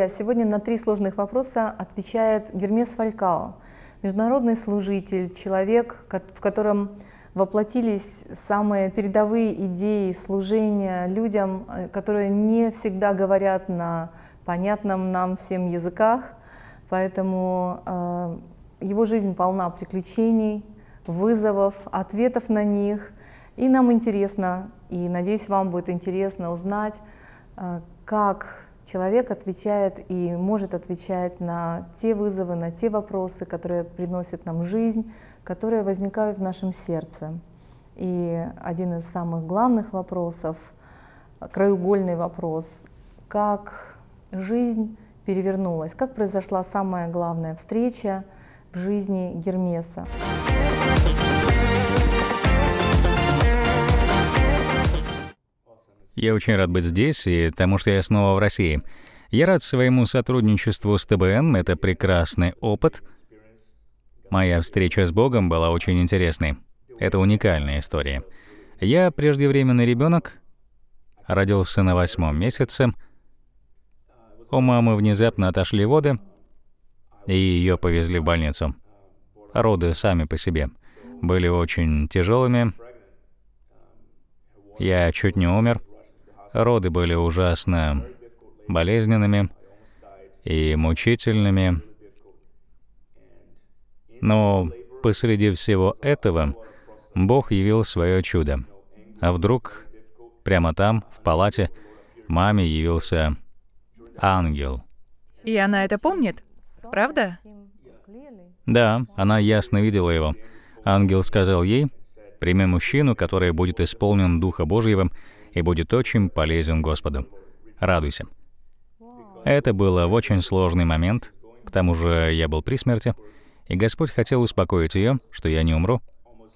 друзья, сегодня на три сложных вопроса отвечает Гермес Фалькао, международный служитель, человек, в котором воплотились самые передовые идеи служения людям, э, которые не всегда говорят на понятном нам всем языках. Поэтому э, его жизнь полна приключений, вызовов, ответов на них. И нам интересно, и надеюсь, вам будет интересно узнать, э, как человек отвечает и может отвечать на те вызовы, на те вопросы, которые приносят нам жизнь, которые возникают в нашем сердце. И один из самых главных вопросов, краеугольный вопрос, как жизнь перевернулась, как произошла самая главная встреча в жизни Гермеса. Я очень рад быть здесь и тому, что я снова в России. Я рад своему сотрудничеству с ТБН, это прекрасный опыт. Моя встреча с Богом была очень интересной. Это уникальная история. Я преждевременный ребенок, родился на восьмом месяце. У мамы внезапно отошли воды, и ее повезли в больницу. Роды сами по себе были очень тяжелыми. Я чуть не умер. Роды были ужасно болезненными и мучительными. Но посреди всего этого Бог явил свое чудо. А вдруг прямо там, в палате, маме явился ангел. И она это помнит, правда? Да, она ясно видела его. Ангел сказал ей, «Прими мужчину, который будет исполнен Духа Божьего, и будет очень полезен Господу. Радуйся. Это было в очень сложный момент, к тому же я был при смерти, и Господь хотел успокоить ее, что я не умру,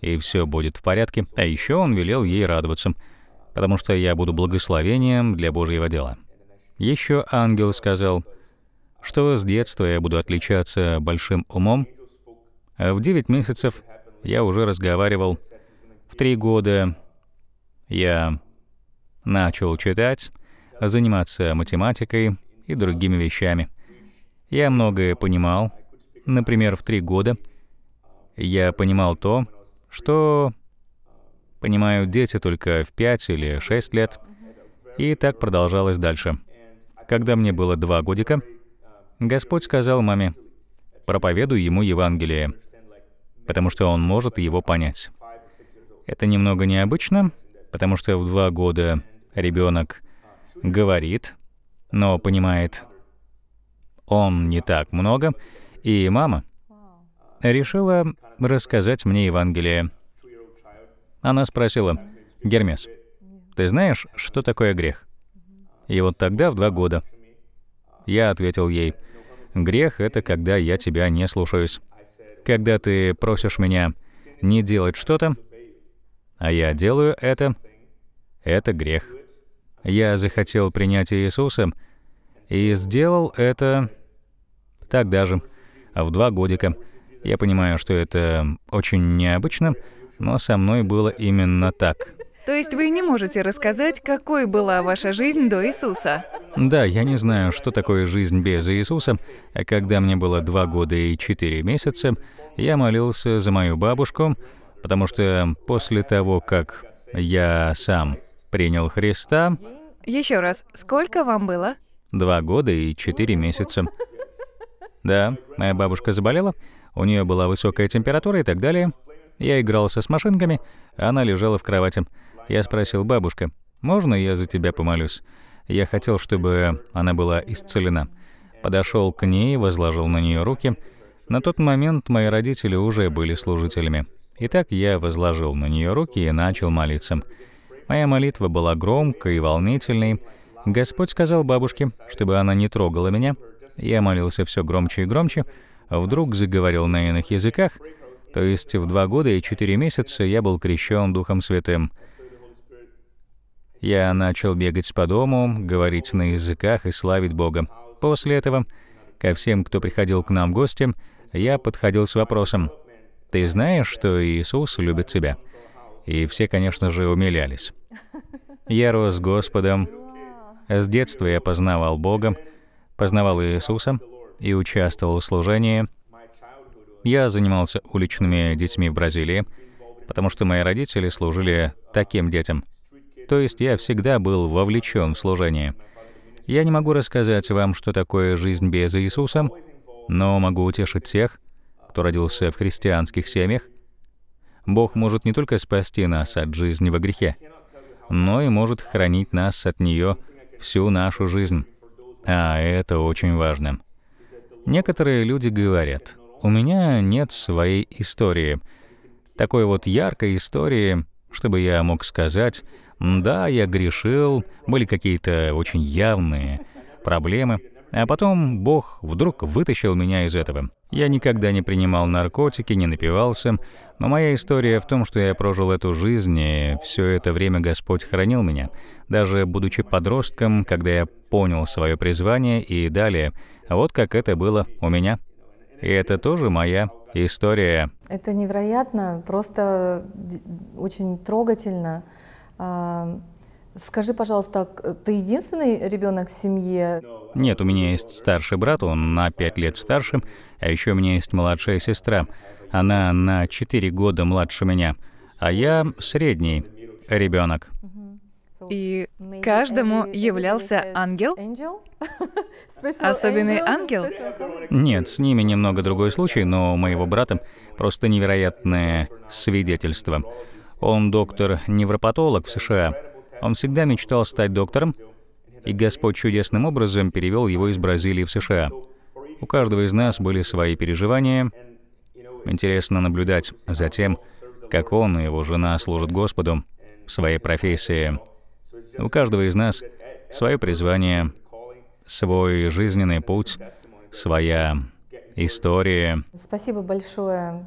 и все будет в порядке, а еще Он велел ей радоваться, потому что я буду благословением для Божьего дела. Еще ангел сказал, что с детства я буду отличаться большим умом, а в 9 месяцев я уже разговаривал, в три года я Начал читать, заниматься математикой и другими вещами. Я многое понимал. Например, в три года я понимал то, что понимают дети только в пять или шесть лет. И так продолжалось дальше. Когда мне было два годика, Господь сказал маме, проповедуй ему Евангелие, потому что он может его понять. Это немного необычно, потому что в два года ребенок говорит, но понимает он не так много, и мама решила рассказать мне Евангелие. Она спросила, «Гермес, ты знаешь, что такое грех?» И вот тогда, в два года, я ответил ей, «Грех — это когда я тебя не слушаюсь. Когда ты просишь меня не делать что-то, а я делаю это, это грех» я захотел принять Иисуса и сделал это тогда же, в два годика. Я понимаю, что это очень необычно, но со мной было именно так. То есть вы не можете рассказать, какой была ваша жизнь до Иисуса? Да, я не знаю, что такое жизнь без Иисуса. А когда мне было два года и четыре месяца, я молился за мою бабушку, потому что после того, как я сам принял Христа. Еще раз, сколько вам было? Два года и четыре месяца. Да, моя бабушка заболела, у нее была высокая температура и так далее. Я игрался с машинками, она лежала в кровати. Я спросил бабушка, «Можно я за тебя помолюсь?» Я хотел, чтобы она была исцелена. Подошел к ней, возложил на нее руки. На тот момент мои родители уже были служителями. Итак, я возложил на нее руки и начал молиться. Моя молитва была громкой и волнительной. Господь сказал бабушке, чтобы она не трогала меня. Я молился все громче и громче. Вдруг заговорил на иных языках. То есть в два года и четыре месяца я был крещен Духом Святым. Я начал бегать по дому, говорить на языках и славить Бога. После этого ко всем, кто приходил к нам гостям, я подходил с вопросом, «Ты знаешь, что Иисус любит тебя?» и все, конечно же, умилялись. Я рос Господом. С детства я познавал Бога, познавал Иисуса и участвовал в служении. Я занимался уличными детьми в Бразилии, потому что мои родители служили таким детям. То есть я всегда был вовлечен в служение. Я не могу рассказать вам, что такое жизнь без Иисуса, но могу утешить тех, кто родился в христианских семьях, Бог может не только спасти нас от жизни во грехе, но и может хранить нас от нее всю нашу жизнь. А это очень важно. Некоторые люди говорят, у меня нет своей истории, такой вот яркой истории, чтобы я мог сказать, да, я грешил, были какие-то очень явные проблемы, а потом Бог вдруг вытащил меня из этого. Я никогда не принимал наркотики, не напивался, но моя история в том, что я прожил эту жизнь, и все это время Господь хранил меня. Даже будучи подростком, когда я понял свое призвание и далее, вот как это было у меня. И это тоже моя история. Это невероятно, просто очень трогательно. А, скажи, пожалуйста, ты единственный ребенок в семье? Нет, у меня есть старший брат, он на пять лет старше, а еще у меня есть младшая сестра. Она на 4 года младше меня, а я средний ребенок. И каждому являлся ангел? Особенный ангел? Нет, с ними немного другой случай, но у моего брата просто невероятное свидетельство. Он доктор-невропатолог в США. Он всегда мечтал стать доктором, и Господь чудесным образом перевел его из Бразилии в США. У каждого из нас были свои переживания, Интересно наблюдать за тем, как он и его жена служат Господу в своей профессии. У каждого из нас свое призвание, свой жизненный путь, своя история. Спасибо большое,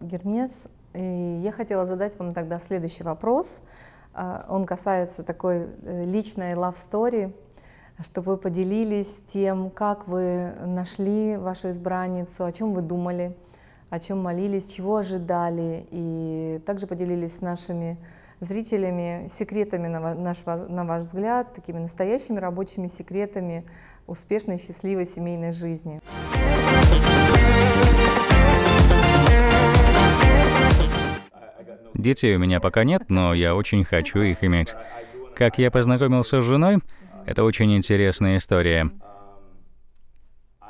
Гермес. И я хотела задать вам тогда следующий вопрос. А, он касается такой э, личной love story, чтобы вы поделились тем, как вы нашли вашу избранницу, о чем вы думали, о чем молились, чего ожидали, и также поделились с нашими зрителями секретами, на ваш, на ваш взгляд, такими настоящими рабочими секретами успешной счастливой семейной жизни. Детей у меня пока нет, но я очень хочу их иметь. Как я познакомился с женой, это очень интересная история.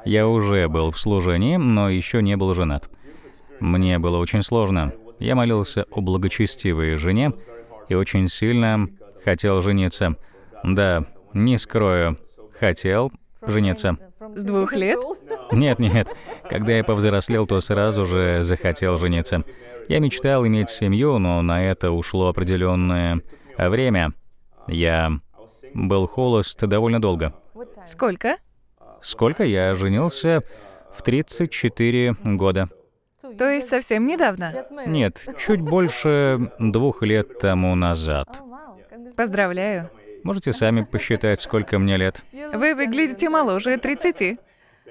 Я уже был в служении, но еще не был женат. Мне было очень сложно. Я молился о благочестивой жене и очень сильно хотел жениться. Да, не скрою, хотел жениться. С двух лет? Нет, нет. Когда я повзрослел, то сразу же захотел жениться. Я мечтал иметь семью, но на это ушло определенное время. Я был холост довольно долго. Сколько? Сколько я женился в 34 года. То есть совсем недавно? Нет, чуть больше двух лет тому назад. Поздравляю. Можете сами посчитать, сколько мне лет. Вы выглядите моложе 30.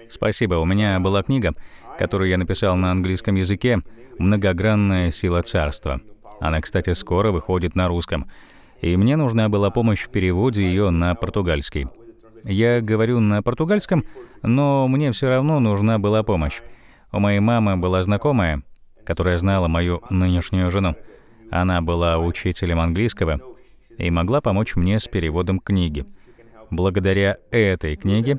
Спасибо. У меня была книга, которую я написал на английском языке «Многогранная сила царства». Она, кстати, скоро выходит на русском. И мне нужна была помощь в переводе ее на португальский. Я говорю на португальском, но мне все равно нужна была помощь. У моей мамы была знакомая, которая знала мою нынешнюю жену. Она была учителем английского и могла помочь мне с переводом книги. Благодаря этой книге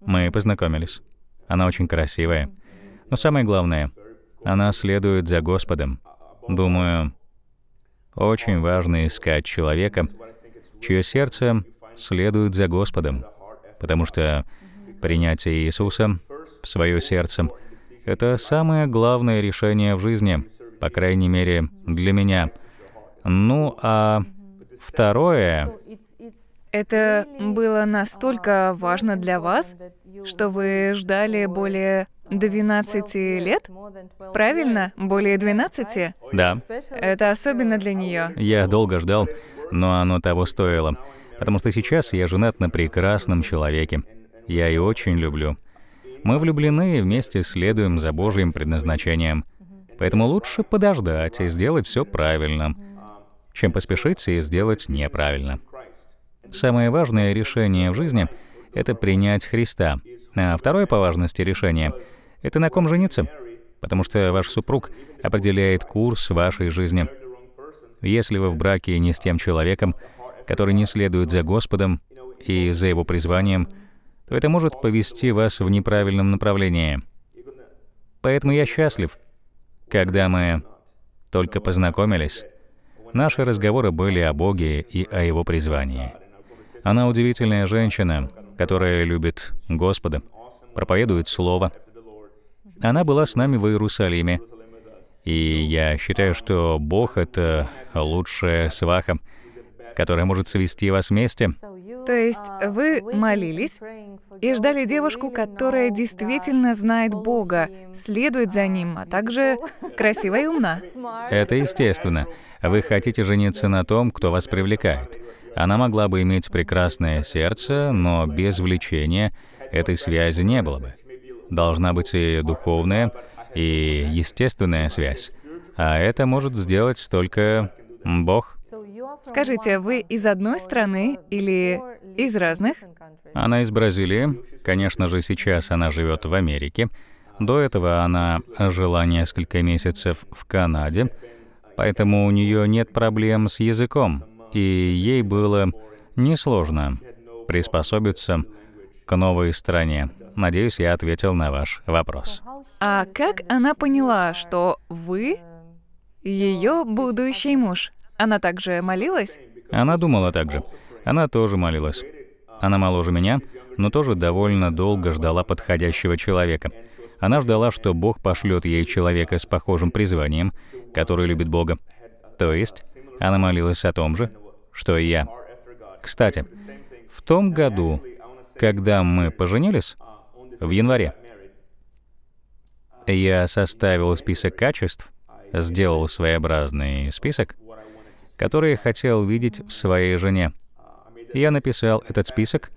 мы познакомились. Она очень красивая. Но самое главное, она следует за Господом. Думаю, очень важно искать человека, чье сердце следует за Господом, потому что принятие Иисуса в свое сердце — это самое главное решение в жизни, по крайней мере, для меня. Ну а второе... Это было настолько важно для вас, что вы ждали более 12 лет? Правильно, более 12? Да. Это особенно для нее. Я долго ждал, но оно того стоило. Потому что сейчас я женат на прекрасном человеке. Я ее очень люблю. Мы влюблены и вместе следуем за Божьим предназначением. Поэтому лучше подождать и сделать все правильно, чем поспешить и сделать неправильно. Самое важное решение в жизни — это принять Христа. А второе по важности решение — это на ком жениться, потому что ваш супруг определяет курс вашей жизни. Если вы в браке не с тем человеком, который не следует за Господом и за Его призванием — это может повести вас в неправильном направлении. Поэтому я счастлив, когда мы только познакомились. Наши разговоры были о Боге и о Его призвании. Она удивительная женщина, которая любит Господа, проповедует Слово. Она была с нами в Иерусалиме. И я считаю, что Бог — это лучшая сваха, которая может свести вас вместе. То есть вы молились и ждали девушку, которая действительно знает Бога, следует за Ним, а также красива и умна. Это естественно. Вы хотите жениться на том, кто вас привлекает. Она могла бы иметь прекрасное сердце, но без влечения этой связи не было бы. Должна быть и духовная, и естественная связь. А это может сделать только Бог. Скажите, вы из одной страны или из разных? Она из Бразилии. Конечно же, сейчас она живет в Америке. До этого она жила несколько месяцев в Канаде, поэтому у нее нет проблем с языком, и ей было несложно приспособиться к новой стране. Надеюсь, я ответил на ваш вопрос. А как она поняла, что вы ее будущий муж? Она также молилась? Она думала так же. Она тоже молилась. Она моложе меня, но тоже довольно долго ждала подходящего человека. Она ждала, что Бог пошлет ей человека с похожим призванием, который любит Бога. То есть, она молилась о том же, что и я. Кстати, в том году, когда мы поженились, в январе, я составил список качеств, сделал своеобразный список, которые хотел видеть в своей жене. Я написал этот список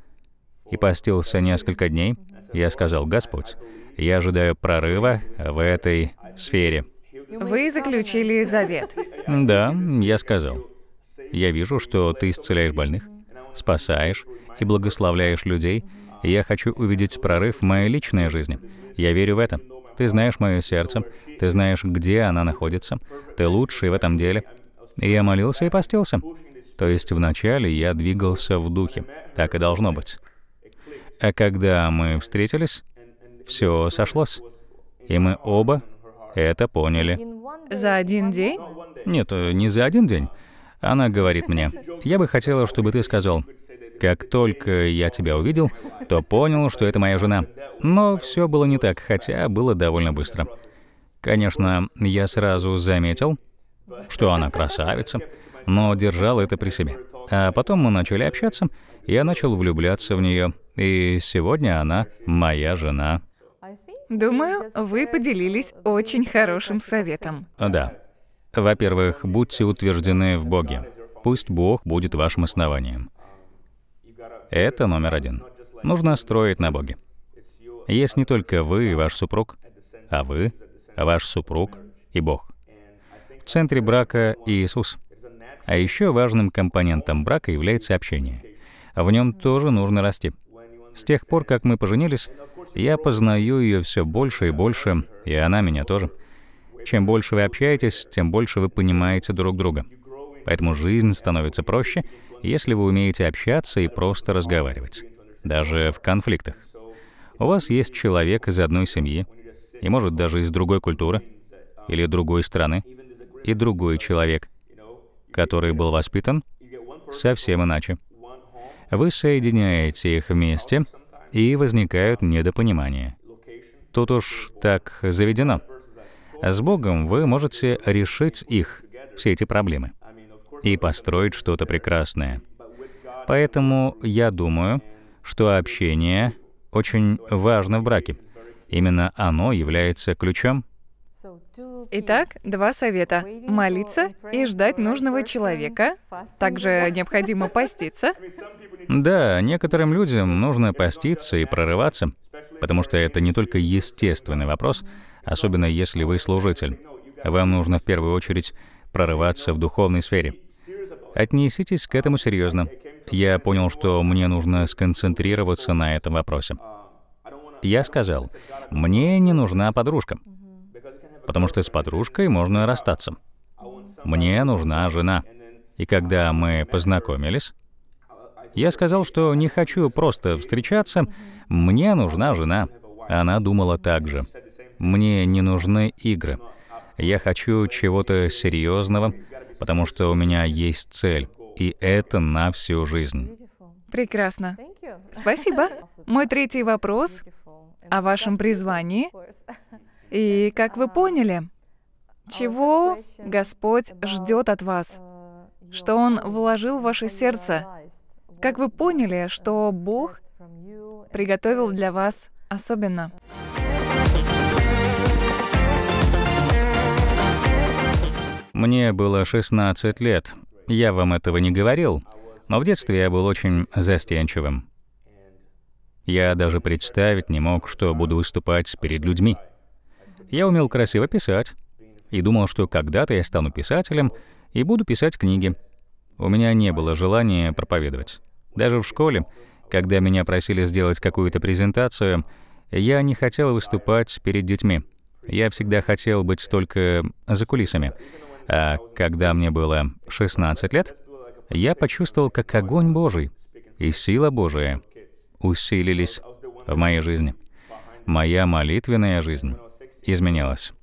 и постился несколько дней. Я сказал, «Господь, я ожидаю прорыва в этой сфере». Вы заключили завет. Да, я сказал. Я вижу, что ты исцеляешь больных, спасаешь и благословляешь людей, я хочу увидеть прорыв в моей личной жизни. Я верю в это. Ты знаешь мое сердце, ты знаешь, где она находится, ты лучший в этом деле, я молился и постился. То есть вначале я двигался в духе. Так и должно быть. А когда мы встретились, все сошлось. И мы оба это поняли. За один день? Нет, не за один день. Она говорит мне, я бы хотела, чтобы ты сказал, как только я тебя увидел, то понял, что это моя жена. Но все было не так, хотя было довольно быстро. Конечно, я сразу заметил, что она красавица, но держала это при себе. А потом мы начали общаться, я начал влюбляться в нее, и сегодня она моя жена. Думаю, вы поделились очень хорошим советом. Да. Во-первых, будьте утверждены в Боге. Пусть Бог будет вашим основанием. Это номер один. Нужно строить на Боге. Есть не только вы и ваш супруг, а вы, ваш супруг и Бог. В центре брака Иисус. А еще важным компонентом брака является общение. В нем тоже нужно расти. С тех пор, как мы поженились, я познаю ее все больше и больше, и она меня тоже. Чем больше вы общаетесь, тем больше вы понимаете друг друга. Поэтому жизнь становится проще, если вы умеете общаться и просто разговаривать, даже в конфликтах. У вас есть человек из одной семьи, и может даже из другой культуры или другой страны, и другой человек, который был воспитан совсем иначе. Вы соединяете их вместе, и возникают недопонимания. Тут уж так заведено. С Богом вы можете решить их, все эти проблемы, и построить что-то прекрасное. Поэтому я думаю, что общение очень важно в браке. Именно оно является ключом Итак, два совета. Молиться и ждать нужного человека. Также необходимо поститься. Да, некоторым людям нужно поститься и прорываться, потому что это не только естественный вопрос, особенно если вы служитель. Вам нужно в первую очередь прорываться в духовной сфере. Отнеситесь к этому серьезно. Я понял, что мне нужно сконцентрироваться на этом вопросе. Я сказал, мне не нужна подружка потому что с подружкой можно расстаться. Мне нужна жена. И когда мы познакомились, я сказал, что не хочу просто встречаться, мне нужна жена. Она думала так же. Мне не нужны игры. Я хочу чего-то серьезного, потому что у меня есть цель, и это на всю жизнь. Прекрасно. Спасибо. Мой третий вопрос о вашем призвании. И как вы поняли, чего Господь ждет от вас, что Он вложил в ваше сердце, как вы поняли, что Бог приготовил для вас особенно. Мне было 16 лет. Я вам этого не говорил, но в детстве я был очень застенчивым. Я даже представить не мог, что буду выступать перед людьми. Я умел красиво писать и думал, что когда-то я стану писателем и буду писать книги. У меня не было желания проповедовать. Даже в школе, когда меня просили сделать какую-то презентацию, я не хотел выступать перед детьми. Я всегда хотел быть только за кулисами. А когда мне было 16 лет, я почувствовал, как огонь Божий и сила Божия усилились в моей жизни. Моя молитвенная жизнь изменилось.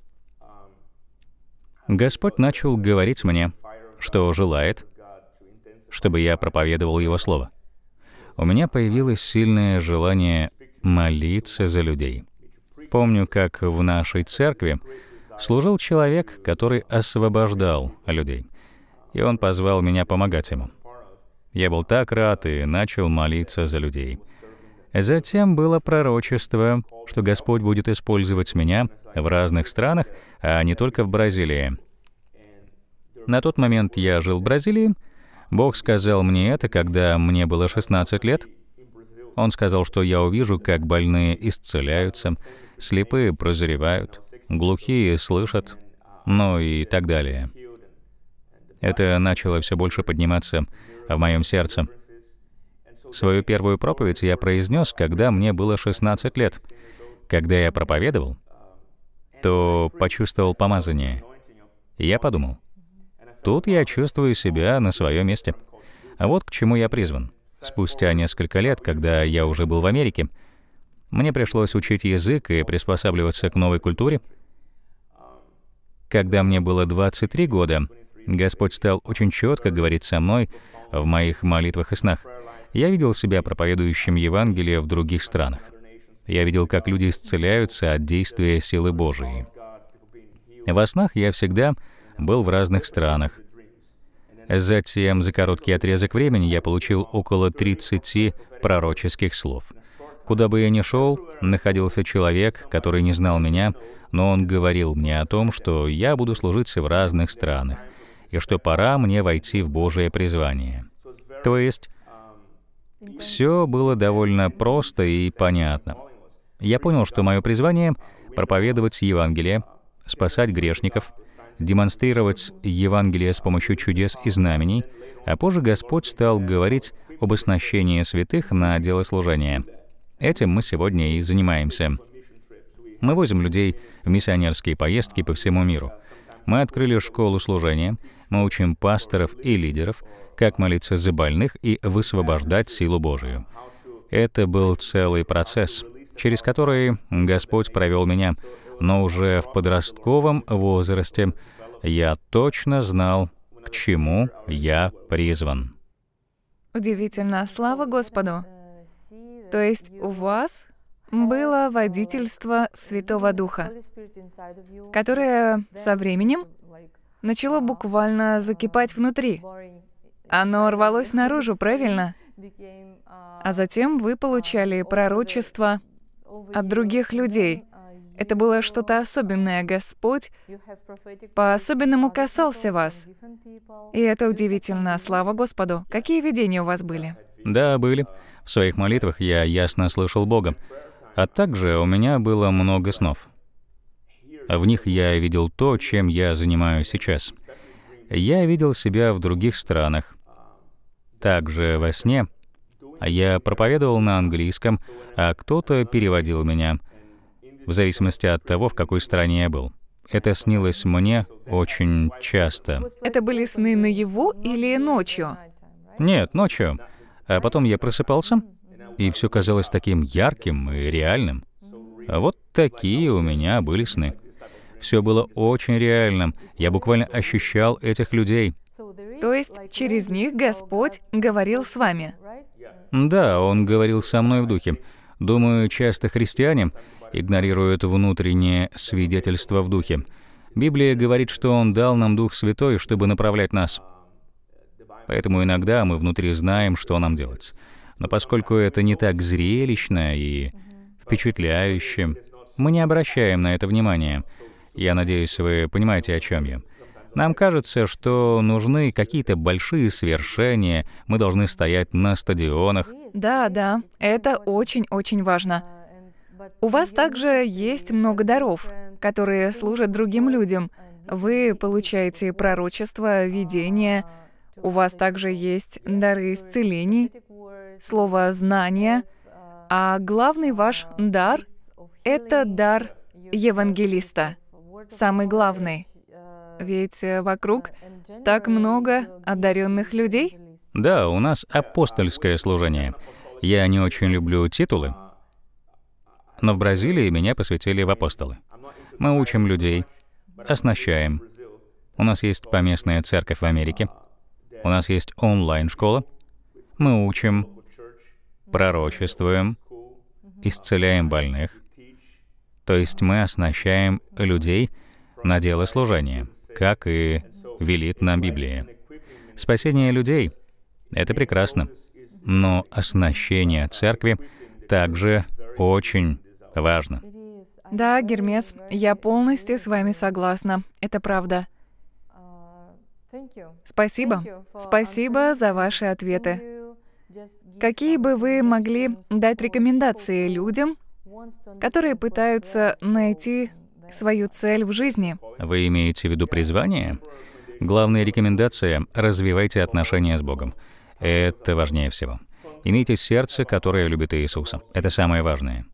Господь начал говорить мне, что желает, чтобы я проповедовал Его Слово. У меня появилось сильное желание молиться за людей. Помню, как в нашей церкви служил человек, который освобождал людей, и он позвал меня помогать ему. Я был так рад и начал молиться за людей — Затем было пророчество, что Господь будет использовать меня в разных странах, а не только в Бразилии. На тот момент я жил в Бразилии. Бог сказал мне это, когда мне было 16 лет. Он сказал, что я увижу, как больные исцеляются, слепые прозревают, глухие слышат, ну и так далее. Это начало все больше подниматься в моем сердце. Свою первую проповедь я произнес, когда мне было 16 лет. Когда я проповедовал, то почувствовал помазание. Я подумал, тут я чувствую себя на своем месте. А вот к чему я призван. Спустя несколько лет, когда я уже был в Америке, мне пришлось учить язык и приспосабливаться к новой культуре. Когда мне было 23 года, Господь стал очень четко говорить со мной в моих молитвах и снах. Я видел себя проповедующим Евангелие в других странах. Я видел, как люди исцеляются от действия силы Божией. Во снах я всегда был в разных странах. Затем за короткий отрезок времени я получил около 30 пророческих слов. Куда бы я ни шел, находился человек, который не знал меня, но он говорил мне о том, что я буду служить в разных странах, и что пора мне войти в Божие призвание. То есть все было довольно просто и понятно. Я понял, что мое призвание — проповедовать Евангелие, спасать грешников, демонстрировать Евангелие с помощью чудес и знамений, а позже Господь стал говорить об оснащении святых на дело служения. Этим мы сегодня и занимаемся. Мы возим людей в миссионерские поездки по всему миру. Мы открыли школу служения, мы учим пасторов и лидеров, как молиться за больных и высвобождать силу Божию. Это был целый процесс, через который Господь провел меня, но уже в подростковом возрасте я точно знал, к чему я призван. Удивительно, слава Господу! То есть у вас было водительство Святого Духа, которое со временем начало буквально закипать внутри. Оно рвалось наружу, правильно? А затем вы получали пророчество от других людей. Это было что-то особенное. Господь по-особенному касался вас. И это удивительно. Слава Господу. Какие видения у вас были? Да, были. В своих молитвах я ясно слышал Бога. А также у меня было много снов. В них я видел то, чем я занимаюсь сейчас. Я видел себя в других странах. Также во сне я проповедовал на английском, а кто-то переводил меня, в зависимости от того, в какой стране я был. Это снилось мне очень часто. Это были сны наяву или ночью? Нет, ночью. А потом я просыпался, и все казалось таким ярким и реальным. вот такие у меня были сны. Все было очень реальным. Я буквально ощущал этих людей. То есть через них Господь говорил с вами? Да, Он говорил со мной в духе. Думаю, часто христиане игнорируют внутреннее свидетельство в духе. Библия говорит, что Он дал нам Дух Святой, чтобы направлять нас. Поэтому иногда мы внутри знаем, что нам делать. Но поскольку это не так зрелищно и впечатляюще, мы не обращаем на это внимания. Я надеюсь, вы понимаете, о чем я. Нам кажется, что нужны какие-то большие свершения, мы должны стоять на стадионах. Да, да, это очень-очень важно. У вас также есть много даров, которые служат другим людям. Вы получаете пророчество, видение. У вас также есть дары исцелений, слово «знание». А главный ваш дар — это дар евангелиста самый главный. Ведь э, вокруг так много одаренных людей. Да, у нас апостольское служение. Я не очень люблю титулы, но в Бразилии меня посвятили в апостолы. Мы учим людей, оснащаем. У нас есть поместная церковь в Америке. У нас есть онлайн-школа. Мы учим, пророчествуем, исцеляем больных, то есть мы оснащаем людей на дело служения, как и велит нам Библия. Спасение людей — это прекрасно, но оснащение церкви также очень важно. Да, Гермес, я полностью с вами согласна. Это правда. Спасибо. Спасибо за ваши ответы. Какие бы вы могли дать рекомендации людям, которые пытаются найти свою цель в жизни. Вы имеете в виду призвание? Главная рекомендация — развивайте отношения с Богом. Это важнее всего. Имейте сердце, которое любит Иисуса. Это самое важное.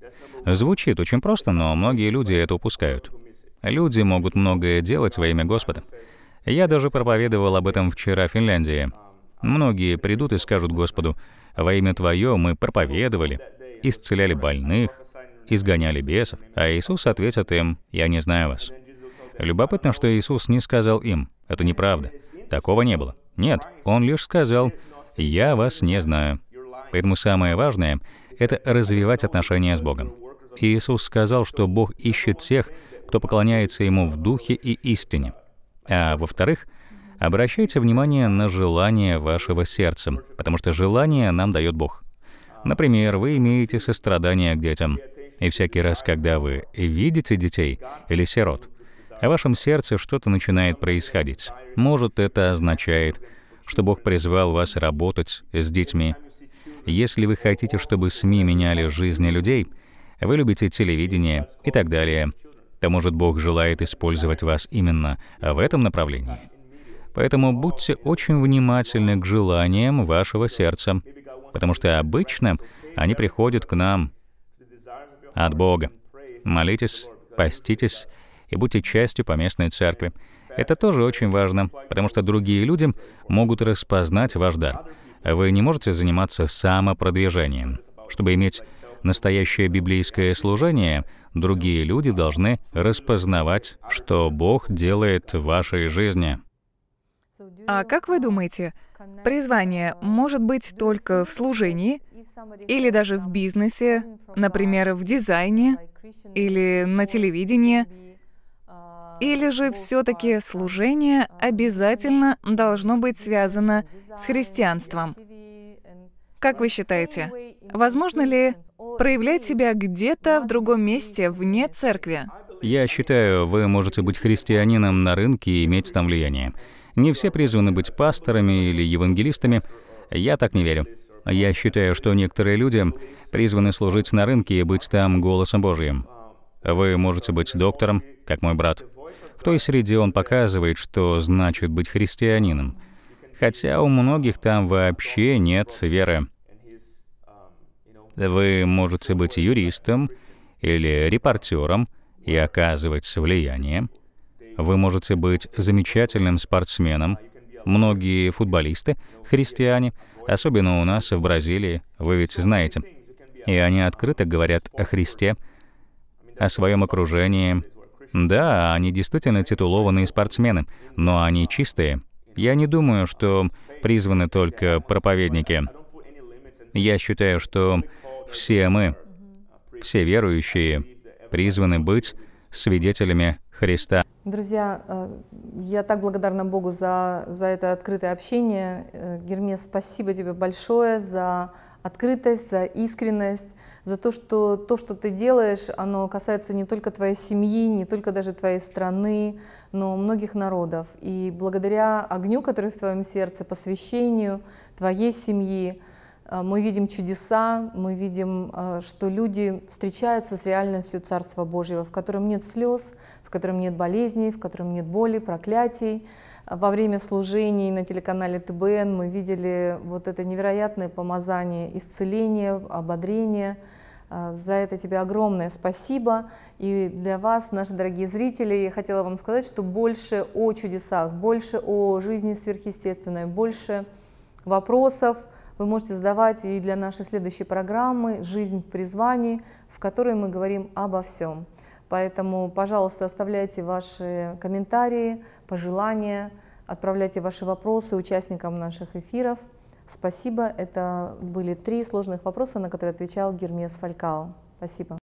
Звучит очень просто, но многие люди это упускают. Люди могут многое делать во имя Господа. Я даже проповедовал об этом вчера в Финляндии. Многие придут и скажут Господу, «Во имя Твое мы проповедовали, исцеляли больных, изгоняли бесов, а Иисус ответит им, «Я не знаю вас». Любопытно, что Иисус не сказал им, «Это неправда». Такого не было. Нет, Он лишь сказал, «Я вас не знаю». Поэтому самое важное — это развивать отношения с Богом. Иисус сказал, что Бог ищет тех, кто поклоняется Ему в духе и истине. А во-вторых, обращайте внимание на желание вашего сердца, потому что желание нам дает Бог. Например, вы имеете сострадание к детям. И всякий раз, когда вы видите детей или сирот, в вашем сердце что-то начинает происходить. Может, это означает, что Бог призвал вас работать с детьми. Если вы хотите, чтобы СМИ меняли жизни людей, вы любите телевидение и так далее, то, может, Бог желает использовать вас именно в этом направлении. Поэтому будьте очень внимательны к желаниям вашего сердца, потому что обычно они приходят к нам от Бога. Молитесь, поститесь и будьте частью поместной церкви. Это тоже очень важно, потому что другие люди могут распознать ваш дар. Вы не можете заниматься самопродвижением. Чтобы иметь настоящее библейское служение, другие люди должны распознавать, что Бог делает в вашей жизни. А как вы думаете, призвание может быть только в служении или даже в бизнесе, например, в дизайне или на телевидении? Или же все-таки служение обязательно должно быть связано с христианством? Как вы считаете, возможно ли проявлять себя где-то в другом месте вне церкви? Я считаю, вы можете быть христианином на рынке и иметь там влияние. Не все призваны быть пасторами или евангелистами. Я так не верю. Я считаю, что некоторые люди призваны служить на рынке и быть там голосом Божьим. Вы можете быть доктором, как мой брат. В той среде он показывает, что значит быть христианином. Хотя у многих там вообще нет веры. Вы можете быть юристом или репортером и оказывать влияние. Вы можете быть замечательным спортсменом. Многие футболисты, христиане, особенно у нас в Бразилии, вы ведь знаете. И они открыто говорят о Христе, о своем окружении. Да, они действительно титулованные спортсмены, но они чистые. Я не думаю, что призваны только проповедники. Я считаю, что все мы, все верующие, призваны быть свидетелями Христа. Друзья, э, я так благодарна Богу за, за это открытое общение. Э, Гермес, спасибо тебе большое за открытость, за искренность, за то, что то, что ты делаешь, оно касается не только твоей семьи, не только даже твоей страны, но многих народов. И благодаря огню, который в твоем сердце, посвящению твоей семьи, Э, мы видим чудеса, мы видим, э, что люди встречаются с реальностью Царства Божьего, в котором нет слез, в котором нет болезней, в котором нет боли, проклятий. Во время служений на телеканале ТБН мы видели вот это невероятное помазание, исцеление, ободрение. Э, за это тебе огромное спасибо. И для вас, наши дорогие зрители, я хотела вам сказать, что больше о чудесах, больше о жизни сверхъестественной, больше вопросов вы можете задавать и для нашей следующей программы «Жизнь в призвании», в которой мы говорим обо всем. Поэтому, пожалуйста, оставляйте ваши комментарии, пожелания, отправляйте ваши вопросы участникам наших эфиров. Спасибо. Это были три сложных вопроса, на которые отвечал Гермес Фалькао. Спасибо.